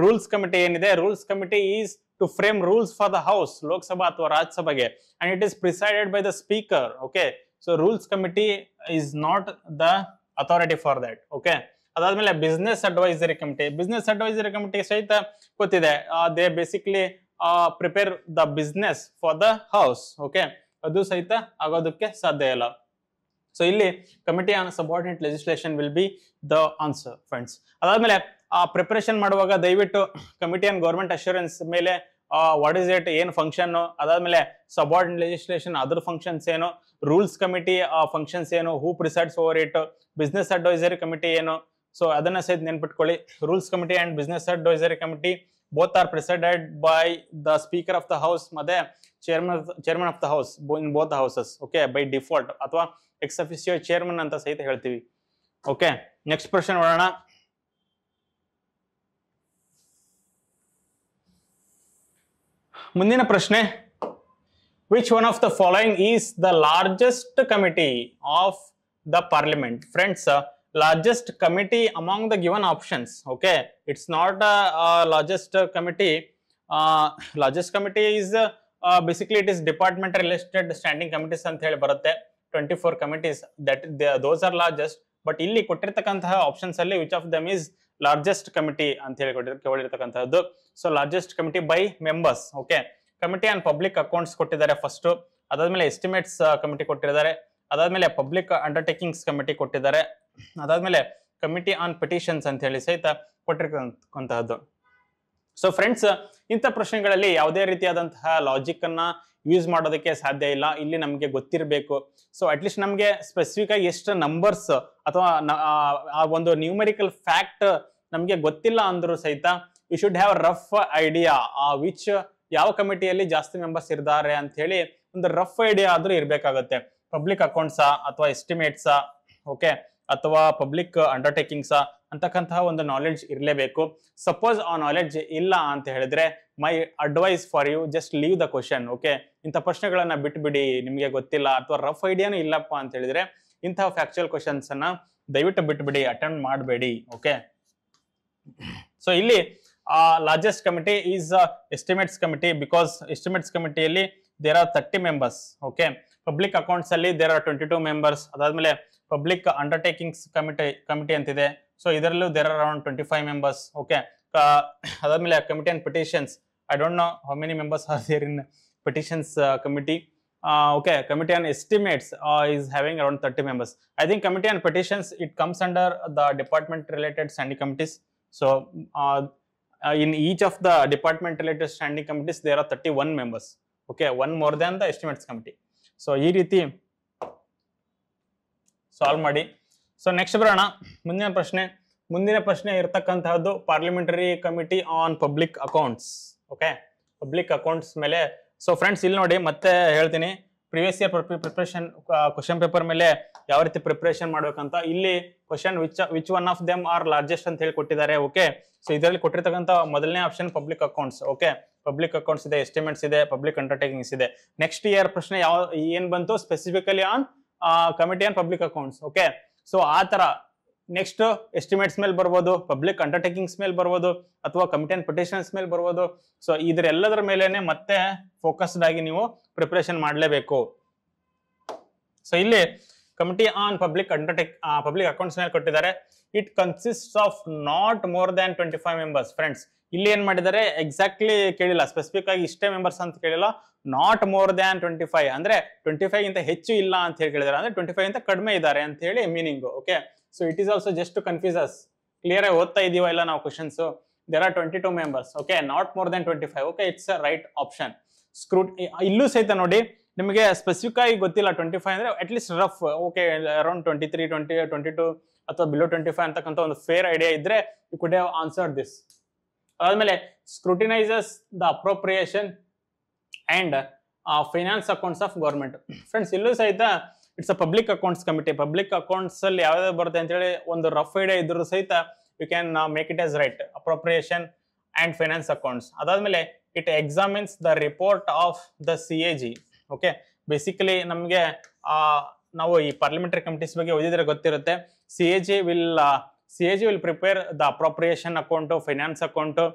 Rules committee committee ಏನಿದೆ Rules committee is... to frame rules for the house Lok Sabha ಅಥವಾ ರಾಜ್ಯಸಭೆಗೆ and it is is by the speaker okay so rules committee is not the the authority for that. ಅದಾದ್ಮೇಲೆ business advisory committee business advisory committee ಸಹಿತ ಗೊತ್ತಿದೆ they basically prepare the business for the house okay ಅದು ಸಹಿತ ಆಗೋದಕ್ಕೆ ಸಾಧ್ಯ ಇಲ್ಲ so ಇಲ್ಲಿ committee on subordinate legislation will be the answer friends ಅದಾದ್ಮೇಲೆ ಆ ಪ್ರಿಪರೇಷನ್ ಮಾಡುವಾಗ ದಯವಿಟ್ಟು ಕಮಿಟಿ ಆನ್ ಗೌರ್ಮೆಂಟ್ ಅಶ್ಯೂರೆನ್ಸ್ ಮೇಲೆ ವಾಟ್ ಇಸ್ ಇಟ್ ಏನು ಫಂಕ್ಷನ್ ಅದಾದ್ಮೇಲೆ ಸಬಾರ್ಡ್ ಲೆಜಿಸ್ಲೇಷನ್ ಅದ್ರ ಫಂಕ್ಷನ್ಸ್ ಏನು ರೂಲ್ಸ್ ಕಮಿಟಿ ಫಂಕ್ಷನ್ಸ್ ಏನು who presides over it business advisory committee ಏನು ಸೊ ಅದನ್ನ ಸಹಿತ ನೆನ್ಪಿಟ್ಕೊಳ್ಳಿ rules committee and business advisory committee both are presided by the speaker of the house ಮತ್ತೆ chairman chairman of the house in both houses okay by default ಅಥವಾ ex officio chairman ಅಂತ ಸಹಿತ ಹೇಳ್ತೀವಿ okay next ಪ್ರಶ್ನೆ ನೋಡೋಣ ಮುಂದಿನ ಪ್ರಶ್ನೆ which one of the following is the largest committee of the parliament friends largest committee among the given options okay it's not largest committee largest committee is basically it is department related standing committees ಅಂತ ಹೇಳಿ ಬರುತ್ತೆ twenty four committees that those are largest but ಇಲ್ಲಿ ಕೊಟ್ಟಿರ್ತಕ್ಕಂತಹ options ಅಲ್ಲಿ which of them is largest committee ಅಂತ ಹೇಳಿಕೊಂಡಿರ್ತಕ್ಕಂಥದ್ದು so largest committee by members okay committee on public accounts ಕೊಟ್ಟಿದ್ದಾರೆ first ಅದಾದ್ಮೇಲೆ estimates committee ಕೊಟ್ಟಿದ್ದಾರೆ ಅದಾದ್ಮೇಲೆ ಪಬ್ಲಿಕ್ ಅಂಡರ್ಟೇಕಿಂಗ್ಸ್ ಕಮಿಟಿ ಕೊಟ್ಟಿದ್ದಾರೆ ಅದಾದ್ಮೇಲೆ ಕಮಿಟಿ ಆನ್ ಪಿಟಿಷನ್ಸ್ ಅಂತ ಹೇಳಿ ಸಹಿತ ಕೊಟ್ಟಿರ್ತಕ್ಕಂತಹದ್ದು ಸೊ ಫ್ರೆಂಡ್ಸ್ ಇಂಥ ಪ್ರಶ್ನೆಗಳಲ್ಲಿ ಯಾವುದೇ ರೀತಿಯಾದಂತಹ ಲಾಜಿಕ್ ಅನ್ನ ಯೂಸ್ ಮಾಡೋದಕ್ಕೆ ಸಾಧ್ಯ ಇಲ್ಲ ಇಲ್ಲಿ ನಮಗೆ ಗೊತ್ತಿರಬೇಕು ಸೊ ಅಟ್ಲೀಸ್ಟ್ ನಮಗೆ ಸ್ಪೆಸಿಫಿಕ್ ಆಗಿ ಎಷ್ಟು ನಂಬರ್ಸ್ ಅಥವಾ ಆ ಒಂದು ನ್ಯೂಮರಿಕಲ್ ಫ್ಯಾಕ್ಟ್ ನಮಗೆ ಗೊತ್ತಿಲ್ಲ ಅಂದ್ರೂ ಸಹಿತ you should have rough idea ಆ ವಿಚ್ ಯಾವ ಕಮಿಟಿಯಲ್ಲಿ ಜಾಸ್ತಿ ಮೆಂಬರ್ಸ್ ಇದ್ದಾರೆ ಅಂತ ಹೇಳಿ ಒಂದು ರಫ್ ಐಡಿಯಾ ಆದ್ರೂ ಇರಬೇಕಾಗುತ್ತೆ ಪಬ್ಲಿಕ್ ಅಕೌಂಟ್ಸಾ ಅಥವಾ ಎಸ್ಟಿಮೇಟ್ಸಾ ಓಕೆ ಅಥವಾ ಪಬ್ಲಿಕ್ ಅಂಡರ್ಟೇಕಿಂಗ್ಸಾ ಅಂತಕ್ಕಂತಹ ಒಂದು ನಾಲೆಡ್ಜ್ ಇರಲೇಬೇಕು ಸಪೋಸ್ ಆ ನಾಲೆಡ್ಜ್ ಇಲ್ಲ ಅಂತ ಹೇಳಿದ್ರೆ my advice for you just leave the question okay ಇಂಥ ಪ್ರಶ್ನೆಗಳನ್ನ ಬಿಟ್ಬಿಡಿ ನಿಮಗೆ ಗೊತ್ತಿಲ್ಲ ಅಥವಾ ರಫ್ ಐಡಿಯಾನು ಇಲ್ಲಪ್ಪ ಅಂತ ಹೇಳಿದ್ರೆ ಇಂತಹ ಫ್ಯಾಕ್ಚುಯಲ್ ಕ್ವಶನ್ಸ್ ಅನ್ನ ದಯವಿಟ್ಟು ಬಿಟ್ಬಿಡಿ ಅಟೆಂಡ್ ಮಾಡಬೇಡಿ ಓಕೆ ಸೊ ಇಲ್ಲಿ largest committee is estimates committee because estimates ಕಮಿಟಿಯಲ್ಲಿ there are thirty members okay public accounts ಅಲ್ಲಿ there are twenty two members ಅದಾದ್ಮೇಲೆ ಪಬ್ಲಿಕ್ ಅಂಡರ್ಟೇಕಿಂಗ್ಸ್ ಕಮಿಟಿ ಕಮಿಟಿ ಅಂತಿದೆ ಸೊ ಇದರಲ್ಲೂ there are around twenty five members okay ಅದಾದ್ಮೇಲೆ committee and petitions I don't know how many members are there in petitions committee okay committee on estimates is having around thirty members I think committee on petitions it comes under the department related standing committees so in each of the department related standing committees there are thirty one members okay one more than the estimates committee so ಈ ರೀತಿ solve ಮಾಡಿ so next ಬರೋಣ ಮುಂದಿನ ಪ್ರಶ್ನೆ ಮುಂದಿನ ಪ್ರಶ್ನೆ ಇರತಕ್ಕಂತಹದ್ದು parliamentary committee on public accounts okay public accounts ಮೇಲೆ ಸೊ ಫ್ರೆಂಡ್ಸ್ ಇಲ್ಲಿ ನೋಡಿ ಮತ್ತೆ ಹೇಳ್ತೀನಿ previous year preparation question paper ಮೇಲೆ ಯಾವ ರೀತಿ ಪ್ರಿಪ್ರೇಷನ್ ಮಾಡ್ಬೇಕಂತ ಇಲ್ಲಿ question which which one of them are largest ಅಂತ ಹೇಳಿ ಕೊಟ್ಟಿದ್ದಾರೆ ಓಕೆ ಸೊ ಇದರಲ್ಲಿ ಕೊಟ್ಟಿರ್ತಕ್ಕಂಥ ಮೊದಲನೇ option public accounts okay public accounts ಇದೆ ಎಸ್ಟಿಮೇಟ್ಸ್ ಇದೆ ಪಬ್ಲಿಕ್ ಅಂಡರ್ಟೇಕಿಂಗ್ಸ್ ಇದೆ ನೆಕ್ಸ್ಟ್ ಇಯರ್ ಪ್ರಶ್ನೆ ಯಾವ ಏನ್ ಬಂತು specifically on committee on public accounts okay so ಆ ತರ ನೆಕ್ಸ್ಟ್ ಎಸ್ಟಿಮೇಟ್ಸ್ ಮೇಲೆ ಬರ್ಬೋದು ಪಬ್ಲಿಕ್ ಅಂಡರ್ಟೇಕಿಂಗ್ಸ್ ಮೇಲೆ ಬರ್ಬೋದು ಅಥವಾ ಕಮಿಟಿ ಅಂಡ್ ಪಟಿಷನ್ಸ್ ಮೇಲೆ ಬರ್ಬೋದು ಸೊ ಇದರೆಲ್ಲದರ ಮೇಲೇ ಮತ್ತೆ ಫೋಕಸ್ಡ್ ಆಗಿ ನೀವು ಪ್ರಿಪರೇಷನ್ ಮಾಡಲೇಬೇಕು ಸೊ ಇಲ್ಲಿ committee on public undertake public accounts ಮೇಲೆ ಕೊಟ್ಟಿದ್ದಾರೆ it consist of not more than twenty five members friends ಇಲ್ಲಿ ಏನ್ ಮಾಡಿದ್ದಾರೆ ಎಕ್ಸಾಕ್ಟ್ಲಿ ಕೇಳಿಲ್ಲ ಸ್ಪೆಸಿಫಿಕ್ ಆಗಿ ಇಷ್ಟೇ ಮೆಂಬರ್ಸ್ ಅಂತ ಕೇಳಿಲ್ಲ not more than twenty five ಅಂದ್ರೆ ಟ್ವೆಂಟಿ ಫೈವ್ ಗಿಂತ ಹೆಚ್ಚು ಇಲ್ಲ ಅಂತ ಹೇಳಿ ಕೇಳಿದ್ದಾರೆ ಅಂದ್ರೆ ಟ್ವೆಂಟಿ ಫೈವ್ ಗಿಂತ ಕಡಿಮೆ ಇದ್ದಾರೆ ಅಂತ ಹೇಳಿ meaning okay so it is also just confuses confuse clear ಆಗಿ ಓದ್ತಾ ಇದೀವ ಇಲ್ಲ ನಾವು questions there are twenty two members okay not more than twenty five okay it's a right option ಸ್ಕ್ರೂಟ್ ಇಲ್ಲೂ ಸಹಿತ ನೋಡಿ ನಿಮಗೆ ಸ್ಪೆಸಿಫಿಕ್ ಆಗಿ ಗೊತ್ತಿಲ್ಲ ಟ್ವೆಂಟಿ ಫೈವ್ ಅಂದ್ರೆ at least rough okay around twenty three twenty twenty two ಅಥವಾ ಬಿಲೋ ಟ್ವೆಂಟಿ ಫೈವ್ ಅಂತಕ್ಕಂಥ ಒಂದು ಫೇರ್ ಐಡಿಯಾ ಇದ್ರೆ you could have answer this ಅದಾದ್ಮೇಲೆ scrutinises the appropriation and finance accounts of government friends ಇಲ್ಲೂ ಸಹಿತ it's a public accounts committee public accounts ಅಲ್ಲಿ ಯಾವ್ಯಾವ್ದು ಬರುತ್ತೆ ಅಂತ ಹೇಳಿ ಒಂದು ರಫ್ ಐಡಿಯಾ ಇದ್ರೂ ಸಹಿತ you can make it as right appropriation and finance accounts ಅದಾದ್ಮೇಲೆ it examines the report of the C A G okay basically ನಮಗೆ ನಾವು ಈ ಪಾರ್ಲಿಮೆಂಟರಿ ಕಮಿಟೀಸ್ ಬಗ್ಗೆ ಓದಿದ್ರೆ ಗೊತ್ತಿರುತ್ತೆ C A G will C A G will prepare the appropriation account finance account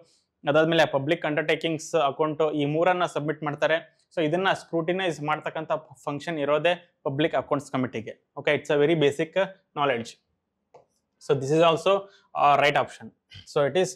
ಅದಾದ್ಮೇಲೆ public undertakings account ಈ ಮೂರನ್ನು ಸಬ್ಮಿಟ್ ಮಾಡ್ತಾರೆ ಸೊ ಇದನ್ನ ಸ್ಕ್ರೂಟಿನೈಸ್ ಮಾಡ್ತಕ್ಕಂಥ ಫಂಕ್ಷನ್ ಇರೋದೇ ಪಬ್ಲಿಕ್ ಅಕೌಂಟ್ಸ್ ಕಮಿಟಿಗೆ okay it's a very basic knowledge so this is also right option so it is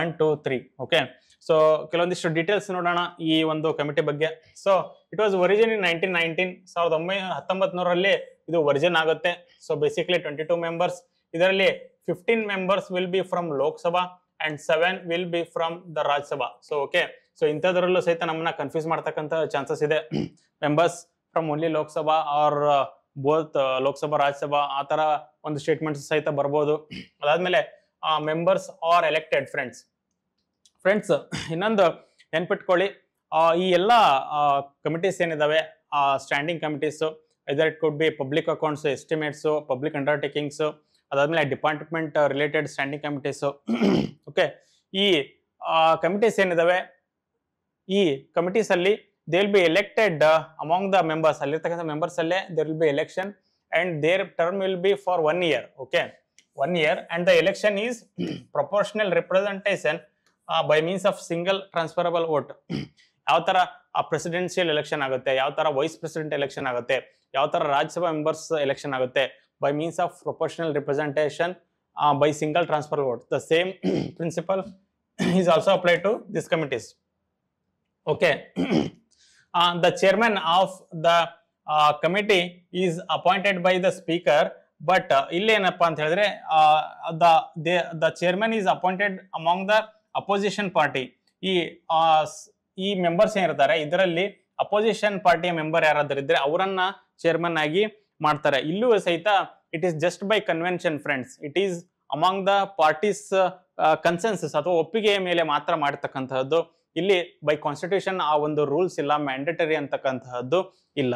one two three okay so ಕೆಲವೊಂದಿಷ್ಟು details ನೋಡೋಣ ಈ ಒಂದು ಕಮಿಟಿ ಬಗ್ಗೆ so it was origin in nineteen nineteen ಸಾವಿರದ ಒಂಬೈನೂರ ಹತ್ತೊಂಬತ್ತು ನೂರಲ್ಲಿ ಇದು ಒರಿಜಿನ್ ಆಗುತ್ತೆ so basically twenty two members ಇದರಲ್ಲಿ fifteen members will be from Lok Sabha and seven will be from the Rajya Sabha so okay so ಇಂಥದ್ರಲ್ಲೂ ಸಹಿತ ನಮ್ಮನ್ನ ಕನ್ಫ್ಯೂಸ್ ಮಾಡ್ತಕ್ಕಂಥ ಚಾನ್ಸಸ್ ಇದೆ members from only Lok Sabha or both Lok Sabha Rajya Sabha ಆ ತರ ಒಂದು ಸ್ಟೇಟ್ಮೆಂಟ್ಸ್ ಸಹಿತ ಬರ್ಬೋದು ಅದಾದ್ಮೇಲೆ members are elected friends friends ಇನ್ನೊಂದು ನೆನ್ಪಿಟ್ಕೊಳ್ಳಿ ಈ ಎಲ್ಲ ಕಮಿಟೀಸ್ ಏನಿದಾವೆ ಸ್ಟ್ಯಾಂಡಿಂಗ್ ಕಮಿಟೀಸ್ ಇದರ್ it could be public accounts estimates public undertakings ಅದಾದ್ಮೇಲೆ department related standing committees okay ಈ ಕಮಿಟೀಸ್ ಏನಿದಾವೆ ಈ ಕಮಿಟೀಸ್ ಅಲ್ಲಿ they will be elected among the members ಅಲ್ಲಿರ್ತಕ್ಕಂಥ ಮೆಂಬರ್ಸ್ ಅಲ್ಲೇ there will be election and their term will be for one year okay one year and the election is proportional representation by means of single transferable vote ಯಾವ ತರ presidential election ಆಗುತ್ತೆ ಯಾವ ತರ vice president election ಆಗುತ್ತೆ ಯಾವ ತರ Rajya Sabha members election ಆಗುತ್ತೆ by means of proportional representation by single transfer vote the same principle is also apply to this committees okay uh, the chairman of the uh, committee is appointed by the speaker but uh, ಇಲ್ಲೇನಪ್ಪ ಅಂತ ಹೇಳಿದ್ರೆ the they the chairman is appointed among the opposition party ಈ ಈ members ಏನಿರ್ತಾರೆ ಇದರಲ್ಲಿ opposition ಪಾರ್ಟಿಯ member ಯಾರಾದರೂ ಇದ್ರೆ ಅವರನ್ನ ಚೇರ್ಮನ್ ಆಗಿ ಮಾಡ್ತಾರೆ ಇಲ್ಲೂ ಸಹಿತ it is just by convention friends it is among the parties consensus ಅಥವಾ ಒಪ್ಪಿಗೆಯ ಮೇಲೆ ಮಾತ್ರ ಮಾಡ್ತಕ್ಕಂತಹದ್ದು ಇಲ್ಲಿ ಬೈ ಕಾನ್ಸ್ಟಿಟ್ಯೂಷನ್ ಆ ಒಂದು ರೂಲ್ಸ್ ಇಲ್ಲ ಮ್ಯಾಂಡೇಟರಿ ಅಂತಕ್ಕಂತಹದ್ದು ಇಲ್ಲ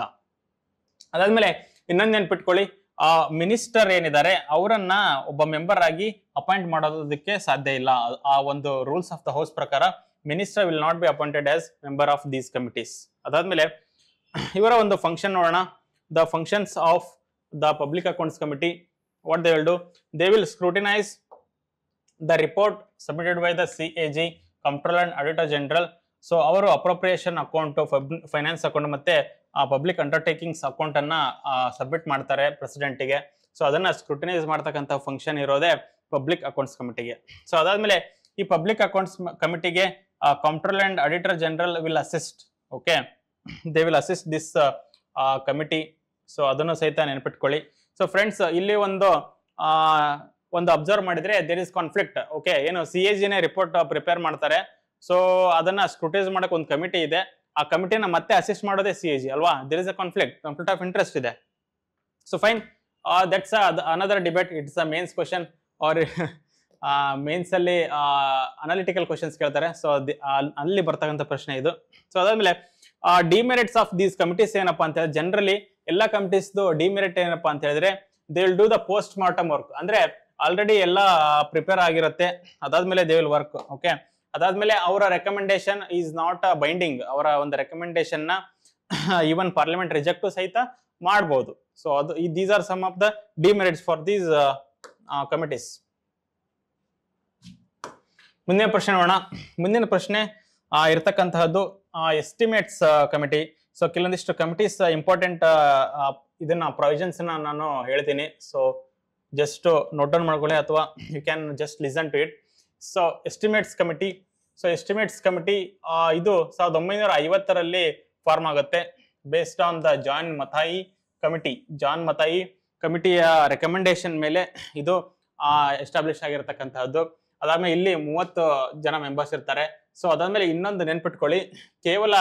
ಅದಾದ್ಮೇಲೆ ಇನ್ನೊಂದು ನೆನ್ಪಿಟ್ಕೊಳ್ಳಿ ಆ ಮಿನಿಸ್ಟರ್ ಏನಿದ್ದಾರೆ ಅವರನ್ನ ಒಬ್ಬ ಮೆಂಬರ್ ಆಗಿ ಅಪಾಯಿಂಟ್ ಮಾಡೋದಕ್ಕೆ ಸಾಧ್ಯ ಇಲ್ಲ ಆ ಒಂದು ರೂಲ್ಸ್ ಆಫ್ ದ ಹೌಸ್ ಪ್ರಕಾರ minister will not be appointed as member of these committees ಅದಾದ್ಮೇಲೆ ಇವರ ಒಂದು ಫಂಕ್ಷನ್ ನೋಡೋಣ the functions of the public accounts committee what they will do they will scrutinise the report submitted by the C A G control and auditor general so ಅವರು appropriation account finance account ಮತ್ತೆ public undertakings account ಅನ್ನ submit ಮಾಡ್ತಾರೆ ಪ್ರೆಸಿಡೆಂಟಿಗೆ so ಅದನ್ನ ಸ್ಕ್ರೂಟಿನೈಸ್ ಮಾಡ್ತಕ್ಕಂಥ function ಇರೋದೇ public accounts ಕಮಿಟಿಗೆ ಸೊ ಅದಾದ್ಮೇಲೆ ಈ ಪಬ್ಲಿಕ್ ಅಕೌಂಟ್ಸ್ ಕಮಿಟಿಗೆ control and auditor general will assist okay they will assist this committee so ಅದನ್ನು ಸಹಿತ ನೆನಪಿಟ್ಕೊಳ್ಳಿ ಸೊ ಫ್ರೆಂಡ್ಸ್ ಇಲ್ಲಿ ಒಂದು ಒಂದು ಅಬ್ಸರ್ವ್ ಮಾಡಿದ್ರೆ ದೇರ್ ಇಸ್ ಕಾನ್ಫ್ಲಿಕ್ಟ್ ಓಕೆ ಏನು ಸಿ ಎ ಜಿನೇ ರಿಪೋರ್ಟ್ ಪ್ರಿಪೇರ್ ಮಾಡ್ತಾರೆ ಸೊ ಅದನ್ನ ಸ್ಕ್ರೂಟೈಸ್ ಮಾಡಕ್ ಒಂದು ಕಮಿಟಿ ಇದೆ ಆ ಕಮಿಟಿನ ಮತ್ತೆ ಅಸಿಸ್ಟ್ ಮಾಡೋದೇ ಸಿ ಎ ಜಿ ಅಲ್ವಾ there is a conflict conflict of interest ಇದೆ so fine that's another debate it's a mains question or mains ಅಲ್ಲಿ ಅನಾಲಿಟಿಕಲ್ uh, ಕ್ವಶನ್ಸ್ ಕೇಳ್ತಾರೆ ಸೊ ಅಲ್ಲಿ ಬರ್ತಕ್ಕಂಥ ಪ್ರಶ್ನೆ ಇದು ಸೊ ಅದಾದ್ಮೇಲೆ ಡಿಮೆರಿಟ್ಸ್ ಆಫ್ ದೀಸ್ ಕಮಿಟೀಸ್ ಏನಪ್ಪಾ ಅಂತ ಹೇಳಿದ್ರೆ ಜನರಲಿ ಎಲ್ಲ ಕಮಿಟೀಸ್ದು ಡಿಮೆರಿಟ್ ಏನಪ್ಪಾ ಅಂತ ಹೇಳಿದ್ರೆ they will do the post mortem work ಅಂದ್ರೆ ಆಲ್ರೆಡಿ ಎಲ್ಲ ಪ್ರಿಪೇರ್ ಆಗಿರುತ್ತೆ ಅದಾದ್ಮೇಲೆ ದೇ ವಿಲ್ ವರ್ಕ್ ಓಕೆ ಅದಾದ್ಮೇಲೆ ಅವರ recommendation is not a binding ಅವರ ಒಂದು ರೆಕಮೆಂಡೇಶನ್ನ ಈವನ್ ಪಾರ್ಲಿಮೆಂಟ್ ರಿಜೆಕ್ಟು ಸಹಿತ ಮಾಡ್ಬೋದು ಸೊ ಅದು these are some of the demerits for these committees ಮುಂದಿನ ಪ್ರಶ್ನೆ ನೋಡೋಣ ಮುಂದಿನ ಪ್ರಶ್ನೆ ಇರತಕ್ಕಂತಹದ್ದು ಎಸ್ಟಿಮೇಟ್ಸ್ ಕಮಿಟಿ ಸೊ ಕೆಲವೊಂದಿಷ್ಟು committees important uh, uh, uh, ಇದನ್ನ ಪ್ರೊವಿಜನ್ಸ್ ನಾನು ಹೇಳ್ತೀನಿ ಸೊ ಜಸ್ಟ್ ನೋಟ್ ಡೌನ್ ಮಾಡ್ಕೊಳ್ಳಿ ಅಥವಾ you can just listen to it so estimates committee so estimates committee ಇದು ಸಾವಿರದ ಒಂಬೈನೂರ ಐವತ್ತರಲ್ಲಿ ಫಾರ್ಮ್ ಆಗುತ್ತೆ based on the John Mathai committee John Mathai ಕಮಿಟಿಯ ರೆಕಮೆಂಡೇಶನ್ ಮೇಲೆ ಇದು ಎಸ್ಟಾಬ್ಲಿಷ್ ಆಗಿರತಕ್ಕಂತಹದ್ದು ಅದಾದ್ಮೇಲೆ ಇಲ್ಲಿ ಮೂವತ್ತು ಜನ ಮೆಂಬರ್ಸ್ ಇರ್ತಾರೆ ಸೊ ಅದಾದ್ಮೇಲೆ ಇನ್ನೊಂದು ನೆನ್ಪಿಟ್ಕೊಳ್ಳಿ ಕೇವಲ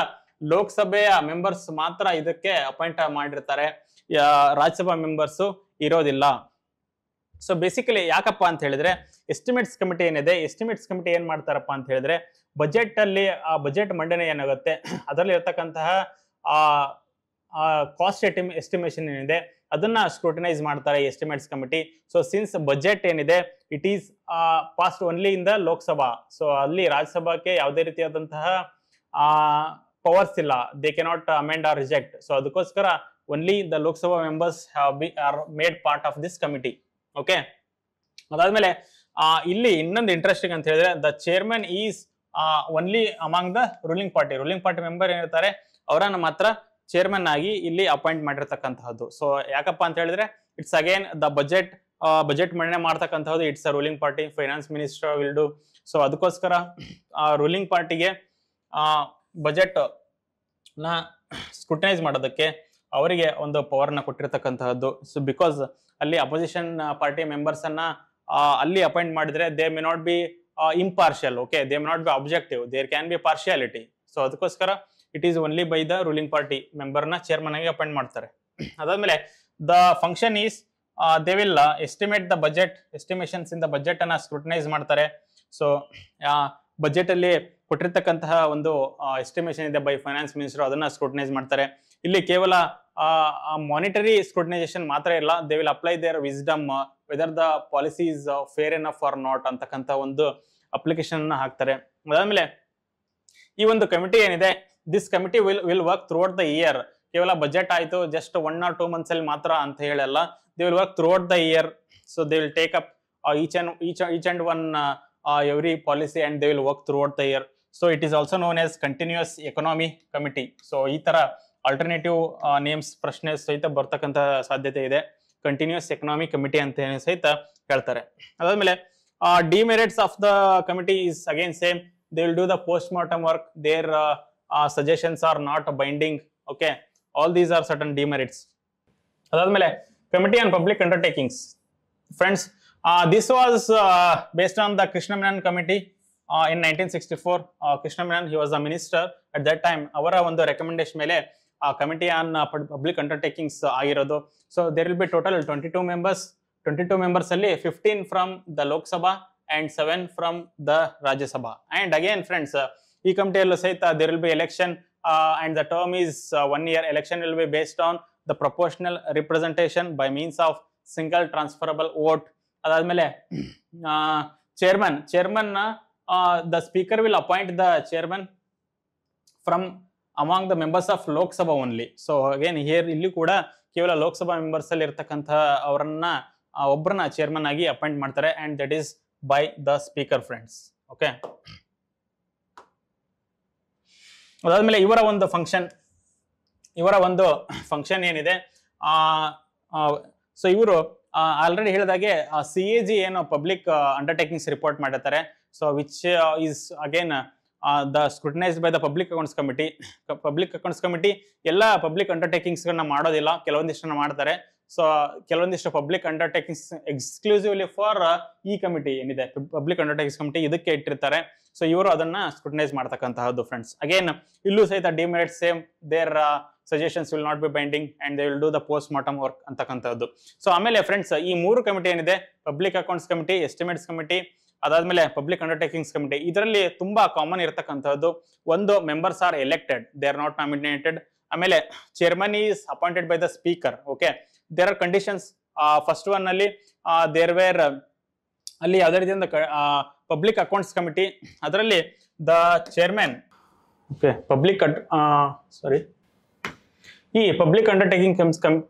ಲೋಕಸಭೆಯ ಮೆಂಬರ್ಸ್ ಮಾತ್ರ ಇದಕ್ಕೆ ಅಪಾಯಿಂಟ್ ಮಾಡಿರ್ತಾರೆ ರಾಜ್ಯಸಭಾ ಮೆಂಬರ್ಸು ಇರೋದಿಲ್ಲ ಸೊ ಬೇಸಿಕಲಿ ಯಾಕಪ್ಪ ಅಂತ ಹೇಳಿದ್ರೆ ಎಸ್ಟಿಮೇಟ್ಸ್ ಕಮಿಟಿ ಏನಿದೆ ಎಸ್ಟಿಮೇಟ್ಸ್ ಕಮಿಟಿ ಏನ್ ಮಾಡ್ತಾರಪ್ಪ ಅಂತ ಹೇಳಿದ್ರೆ ಬಜೆಟ್ ಅಲ್ಲಿ ಆ ಬಜೆಟ್ ಮಂಡನೆ ಏನಾಗುತ್ತೆ ಅದರಲ್ಲಿ ಇರತಕ್ಕಂತಹ ಆ ಕಾಸ್ಟ್ ಎಟಿಮ್ ಎಸ್ಟಿಮೇಷನ್ ಏನಿದೆ ಅದನ್ನ ಸ್ಕ್ರೂಟಿನೈಸ್ ಮಾಡ್ತಾರೆ estimates committee so since budget ಏನಿದೆ it is passed only in the Lok Sabha so ಅಲ್ಲಿ ರಾಜ್ಯಸಭಾಕ್ಕೆ ಯಾವುದೇ ರೀತಿಯಾದಂತಹ ಪವರ್ಸ್ ಇಲ್ಲ they cannot amend or reject so ಅದಕ್ಕೋಸ್ಕರ only the Lok Sabha members be are made part of this committee okay ಅದಾದ್ಮೇಲೆ ಇಲ್ಲಿ ಇನ್ನೊಂದು ಇಂಟ್ರೆಸ್ಟಿಂಗ್ ಅಂತ ಹೇಳಿದ್ರೆ the chairman is only among the ruling party ruling party member ಏನಿರ್ತಾರೆ ಅವರನ್ನು ಮಾತ್ರ ಚೇರ್ಮನ್ ಆಗಿ ಇಲ್ಲಿ ಅಪಾಯಿಂಟ್ ಮಾಡಿರ್ತಕ್ಕಂತಹದ್ದು ಸೊ ಯಾಕಪ್ಪ ಅಂತ ಹೇಳಿದ್ರೆ it's again the budget budget ಮಂಡನೆ ಮಾಡ್ತಕ್ಕಂಥದ್ದು it's a ruling party finance minister will do so ಅದಕ್ಕೋಸ್ಕರ ರೂಲಿಂಗ್ ಪಾರ್ಟಿಗೆ ಬಜೆಟ್ ನ ಸ್ಕ್ರೂಟನೈಸ್ ಮಾಡೋದಕ್ಕೆ ಅವರಿಗೆ ಒಂದು ಪವರ್ನ ಕೊಟ್ಟಿರ್ತಕ್ಕಂತಹದ್ದು ಸೊ ಬಿಕಾಸ್ ಅಲ್ಲಿ ಅಪೋಸಿಷನ್ ಪಾರ್ಟಿ ಮೆಂಬರ್ಸ್ ಅನ್ನ ಅಲ್ಲಿ ಅಪಾಯಿಂಟ್ ಮಾಡಿದ್ರೆ they may not be impartial okay they may not be objective there can be partiality so ಅದಕ್ಕೋಸ್ಕರ it is only by the ruling party ಮೆಂಬರ್ನ ಚೇರ್ಮನ್ ಆಗಿ ಅಪಾಯಿಂಟ್ ಮಾಡ್ತಾರೆ ಅದಾದ್ಮೇಲೆ the function is they will estimate the budget estimations ಇಂದ budget ಅನ್ನ scrutinize ಮಾಡ್ತಾರೆ so budget ಅಲ್ಲಿ ಕೊಟ್ಟಿರ್ತಕ್ಕಂತಹ ಒಂದು ಎಸ್ಟಿಮೇಷನ್ ಇದೆ ಬೈ ಫೈನಾನ್ಸ್ ಮಿನಿಸ್ಟರ್ ಅದನ್ನ ಸ್ಕ್ರೂಟನೈಸ್ ಮಾಡ್ತಾರೆ ಇಲ್ಲಿ ಕೇವಲ ಮಾನಿಟರಿ ಸ್ಕ್ರೂಟನೈಸೇಷನ್ ಮಾತ್ರ ಇಲ್ಲ they will apply their wisdom whether the policy is fair enough or not ಅಂತಕ್ಕಂಥ ಒಂದು ಅಪ್ಲಿಕೇಶನ್ ಅನ್ನ ಹಾಕ್ತಾರೆ ಅದಾದ್ಮೇಲೆ ಈ ಒಂದು ಕಮಿಟಿ ಏನಿದೆ this committee will will work throughout the year ಕೇವಲ ಬಜೆಟ್ ಆಯಿತು just one or two months ಅಲ್ಲಿ ಮಾತ್ರ ಅಂತ ಹೇಳಲ್ಲ they will work throughout the year so they will take up each and each each and one every policy and they will work throughout the year so it is also known as continuous economy committee so ಈ ತರ alternative names ಪ್ರಶ್ನೆ ಸಹಿತ ಬರ್ತಕ್ಕಂತಹ ಸಾಧ್ಯತೆ ಇದೆ continuous economic committee ಅಂತ ಸಹಿತ ಹೇಳ್ತಾರೆ ಅದಾದ್ಮೇಲೆ demerits of the committee is again same they will do the post mortem work their suggestions are not binding okay all these are certain demerits ಅದಾದ್ಮೇಲೆ committee on public undertakings friends this was based on the Krishna Menon committee in nineteen sixty four Krishna Menon he was the minister at that time ಅವರ ಒಂದು recommendation ಮೇಲೆ committee on public undertakings ಆಗಿರೋದು so there will be total twenty two members twenty two members ಅಲ್ಲಿ fifteen from the Lok Sabha and seven from the Rajya Sabha and again friends ಈ ಕಮಿಟಿಯಲ್ಲೂ ಸಹಿತ there will be election and the term is one year election will be based on the proportional representation by means of single transferable vote ಅದಾದ್ಮೇಲೆ chairman chairman the speaker will appoint the chairman from among the members of Lok Sabha only so again here ಇಲ್ಲಿ ಕೂಡ ಕೇವಲ Lok Sabha members ಅಲ್ಲಿ ಇರ್ತಕ್ಕಂತಹ ಅವರನ್ನ ಒಬ್ಬರನ್ನ chairman ಆಗಿ appoint ಮಾಡ್ತಾರೆ and that is by the speaker friends okay ಅದಾದ್ಮೇಲೆ ಇವರ ಒಂದು ಫಂಕ್ಷನ್ ಇವರ ಒಂದು ಫಂಕ್ಷನ್ ಏನಿದೆ ಸೊ ಇವರು ಆಲ್ರೆಡಿ ಹೇಳಿದಾಗೆ ಸಿ ಎ ಜಿ ಏನು ಪಬ್ಲಿಕ್ ಅಂಡರ್ಟೇಕಿಂಗ್ಸ್ ರಿಪೋರ್ಟ್ ಮಾಡಿರ್ತಾರೆ so which is again the scrutinized by the public accounts committee public accounts committee ಎಲ್ಲ ಪಬ್ಲಿಕ್ ಅಂಡರ್ಟೇಕಿಂಗ್ಸ್ಗಳನ್ನ ಮಾಡೋದಿಲ್ಲ ಕೆಲವೊಂದಿಷ್ಟನ್ನ ಮಾಡ್ತಾರೆ ಸೊ ಕೆಲವೊಂದಿಷ್ಟು ಪಬ್ಲಿಕ್ ಅಂಡರ್ಟೇಕಿಂಗ್ಸ್ ಎಕ್ಸ್ಕ್ಲೂಸಿವ್ಲಿ ಫಾರ್ ಈ ಕಮಿಟಿ ಏನಿದೆ ಪಬ್ಲಿಕ್ ಅಂಡರ್ಟೇಕಿಂಗ್ಸ್ ಕಮಿಟಿ ಇದಕ್ಕೆ ಇಟ್ಟಿರ್ತಾರೆ ಸೊ ಇವರು ಅದನ್ನ ಸ್ಕ್ರೂಟನೈಸ್ ಮಾಡ್ತಕ್ಕಂತಹದ್ದು ಫ್ರೆಂಡ್ಸ್ ಅಗೇನ್ ಇಲ್ಲೂ ಸಹಿತ demerit same their suggestions will not be binding and they will do the post mortem work ಅಂತಕ್ಕಂಥದ್ದು ಸೊ ಆಮೇಲೆ ಫ್ರೆಂಡ್ಸ್ ಈ ಮೂರು ಕಮಿಟಿ ಏನಿದೆ public accounts committee estimates committee ಅದಾದ್ಮೇಲೆ ಪಬ್ಲಿಕ್ ಅಂಡರ್ಟೇಕಿಂಗ್ಸ್ ಕಮಿಟಿ ಇದರಲ್ಲಿ ತುಂಬಾ ಕಾಮನ್ ಇರತಕ್ಕಂಥದ್ದು ಒಂದು members are elected they are not nominated ಆಮೇಲೆ chairman is appointed by the speaker okay there are conditions first one ಅಲ್ಲಿ ದೇರ್ ವೇರ್ ಅಲ್ಲಿ ಯಾವುದೇ ರೀತಿಯಿಂದ ಪಬ್ಲಿಕ್ ಅಕೌಂಟ್ಸ್ ಕಮಿಟಿ ಅದರಲ್ಲಿ the chairman okay public sorry ಈ ಪಬ್ಲಿಕ್ ಅಂಡರ್ಟೇಕಿಂಗ್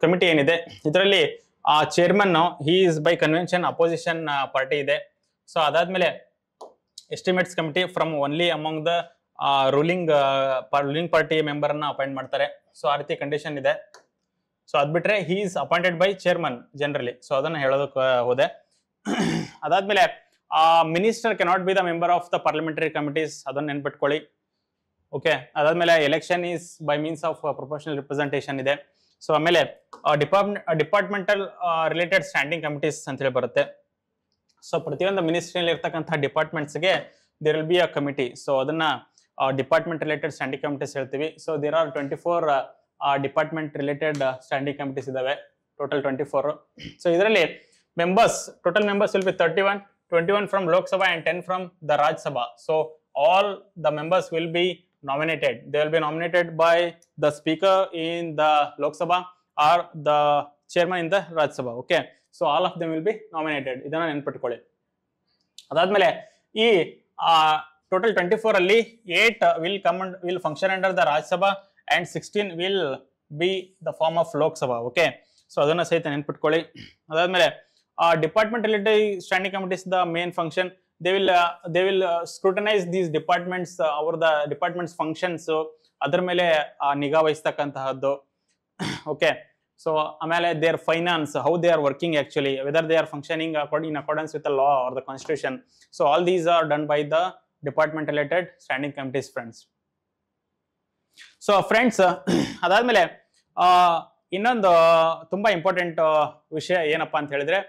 ಕಮಿಟಿ ಏನಿದೆ ಇದರಲ್ಲಿ chairman he is by convention opposition party ಇದೆ so ಅದಾದ್ಮೇಲೆ estimates committee from only among the ruling ruling party member appoint ಮಾಡ್ತಾರೆ ಸೊ ಆ ರೀತಿ condition ಇದೆ ಸೊ ಅದ್ ಬಿಟ್ರೆ he is appointed by chairman generally so ಅದನ್ನ ಹೇಳೋದಕ್ಕೆ ಹೋದೆ ಅದಾದ್ಮೇಲೆ minister cannot be the member of the parliamentary committees ಅದನ್ನ ನೆನ್ಪಿಟ್ಕೊಳ್ಳಿ ಓಕೆ ಅದಾದ್ಮೇಲೆ election is by means of professional representation ಇದೆ ಸೊ ಆಮೇಲೆ department departmental related standing committees ಅಂತ ಹೇಳಿ ಬರುತ್ತೆ ಸೊ ಪ್ರತಿಯೊಂದು ಮಿನಿಸ್ಟ್ರಿಯಲ್ಲಿ ಇರ್ತಕ್ಕಂಥ ಡಿಪಾರ್ಟ್ಮೆಂಟ್ಸ್ಗೆ there will be a committee so ಅದನ್ನ ಡಿಪಾರ್ಟ್ಮೆಂಟ್ ರಿಲೇಟೆಡ್ ಸ್ಟ್ಯಾಂಡಿಂಗ್ ಕಮಿಟೀಸ್ ಹೇಳ್ತೀವಿ so there are twenty four department related standing committees ಇದಾವೆ ಟೋಟಲ್ ಟ್ವೆಂಟಿ ಫೋರ್ ಸೊ ಇದರಲ್ಲಿ members total members will be thirty one twenty one from Lok Sabha and ten from the Rajya Sabha so all the members will be nominated they will be nominated by the speaker in the Lok Sabha or the chairman in the Rajya Sabha okay so all of them will be nominated ಇದನ್ನ ನೆನ್ಪಿಟ್ಕೊಳ್ಳಿ ಅದಾದ್ಮೇಲೆ ಈ total twenty four ಅಲ್ಲಿ eight will commend will function under the Rajya Sabha and sixteen will be the form of Lok Sabha okay so ಅದನ್ನ ಸಹಿತ ನೆನ್ಪಿಟ್ಕೊಳ್ಳಿ ಅದಾದ್ಮೇಲೆ department related standing committees the main function they will they will scrutinize these departments ಅವ್ರದ departments functions ಅದ್ರ ಮೇಲೆ ನಿಗಾ ವಹಿಸ್ತಕ್ಕಂತಹದ್ದು okay so ಆಮೇಲೆ there finance how they are working actually whether they are functioning accord in accordance with the law or the constitution so all these are done by the department related standing committees friends so friends ಅದಾದ್ಮೇಲೆ ಇನ್ನೊಂದು ತುಂಬಾ important ವಿಷಯ ಏನಪ್ಪಾ ಅಂತ ಹೇಳಿದ್ರೆ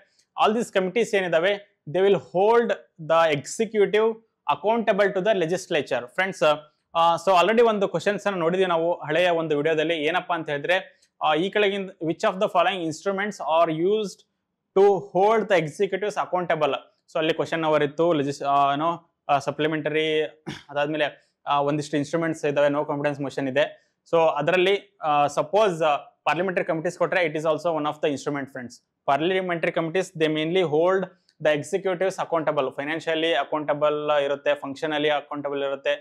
all these committees ಏನಿದಾವೆ they will hold the executive accountable to the legislature friends so already ಒಂದು questions ನೋಡಿದ್ವಿ ನಾವು ಹಳೆಯ ಒಂದು ವಿಡಿಯೋದಲ್ಲಿ ಏನಪ್ಪಾ ಅಂತ ಹೇಳಿದ್ರೆ ಈ ಕೆಳಗಿನ which of the following instruments are used to hold the executives accountable so ಅಲ್ಲಿ ಕ್ವಶನ್ ಅವರ್ ಇತ್ತು ಲೆಜಿಸ್ ಏನೋ ಸಪ್ಲಿಮೆಂಟರಿ ಅದಾದ್ಮೇಲೆ ಒಂದಿಷ್ಟು ಇನ್ಸ್ಟ್ರೂಮೆಂಟ್ಸ್ ಇದಾವೆ ನೋ ಕಾನ್ಫಿಡೆನ್ಸ್ ಮೋಷನ್ ಇದೆ ಸೊ ಅದರಲ್ಲಿ ಸಪೋಸ್ ಪಾರ್ಲಿಮೆಂಟರಿ ಕಮಿಟೀಸ್ ಕೊಟ್ಟರೆ it is also one of the instrument friends parliamentary committees they mainly hold the executives accountable financially accountable ಇರುತ್ತೆ ಫಂಕ್ಷನಲಿ ಅಕೌಂಟಬಲ್ ಇರುತ್ತೆ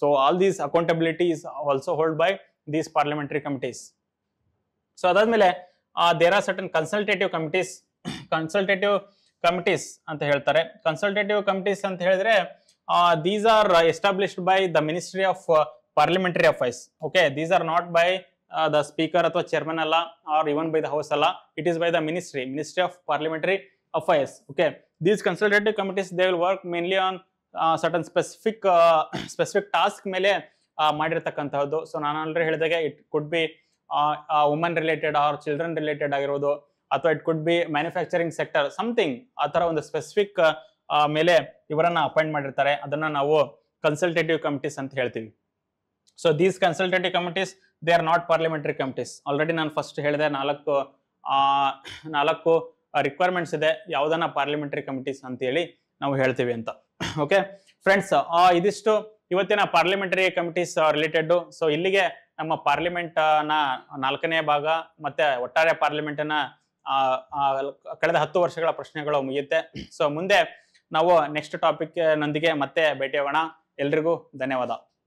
so all these accountability is also hold by these parliamentary committees so ಅದಾದ್ಮೇಲೆ there are certain consultative committees consultative committees ಅಂತ ಹೇಳ್ತಾರೆ consultative committees ಅಂತ ಹೇಳಿದ್ರೆ these are established by the ministry of parliamentary affairs okay these are not by the speaker ಅಥವಾ chairman ಅಲ್ಲ or even by the house ಅಲ್ಲ it is by the ministry ministry of parliamentary affairs okay these consultative committees they will work mainly on certain specific specific task ಮೇಲೆ uh, ಮಾಡಿರ್ತಕ್ಕಂತಹದ್ದು so ನಾನು already ಹೇಳಿದಾಗೆ it could be women related or children related ಆಗಿರೋದು ಅಥವಾ it could be manufacturing sector something ಆ ಥರ ಒಂದು specific ಮೇಲೆ ಇವರನ್ನ ಅಪಾಯಿಂಟ್ ಮಾಡಿರ್ತಾರೆ ಅದನ್ನ ನಾವು ಕನ್ಸಲ್ಟೇಟಿವ್ ಕಮಿಟೀಸ್ ಅಂತ ಹೇಳ್ತೀವಿ so these consultative committees they are not parliamentary committees already ನಾನು ಫಸ್ಟ್ ಹೇಳಿದೆ ನಾಲ್ಕು ನಾಲ್ಕು ರಿಕ್ವೈರ್ಮೆಂಟ್ಸ್ ಇದೆ ಯಾವುದನ್ನ ಪಾರ್ಲಿಮೆಂಟರಿ ಕಮಿಟೀಸ್ ಹೇಳಿ ನಾವು ಹೇಳ್ತೀವಿ ಅಂತ ಓಕೆ ಫ್ರೆಂಡ್ಸ್ ಇದಿಷ್ಟು ಇವತ್ತಿನ ಪಾರ್ಲಿಮೆಂಟರಿ ಕಮಿಟೀಸ್ ರಿಲೇಟೆಡ್ ಸೊ ಇಲ್ಲಿಗೆ ನಮ್ಮ ಪಾರ್ಲಿಮೆಂಟ್ ನ ನಾಲ್ಕನೇ ಭಾಗ ಮತ್ತೆ ಒಟ್ಟಾರೆ ಪಾರ್ಲಿಮೆಂಟ್ ನ ಕಳೆದ ಹತ್ತು ವರ್ಷಗಳ ಪ್ರಶ್ನೆಗಳು ಮುಗಿಯುತ್ತೆ ಸೊ ಮುಂದೆ ನಾವು ನೆಕ್ಸ್ಟ್ ಟಾಪಿಕ್ ನೊಂದಿಗೆ ಮತ್ತೆ ಭೇಟಿಯಾಗೋಣ ಎಲ್ರಿಗೂ ಧನ್ಯವಾದ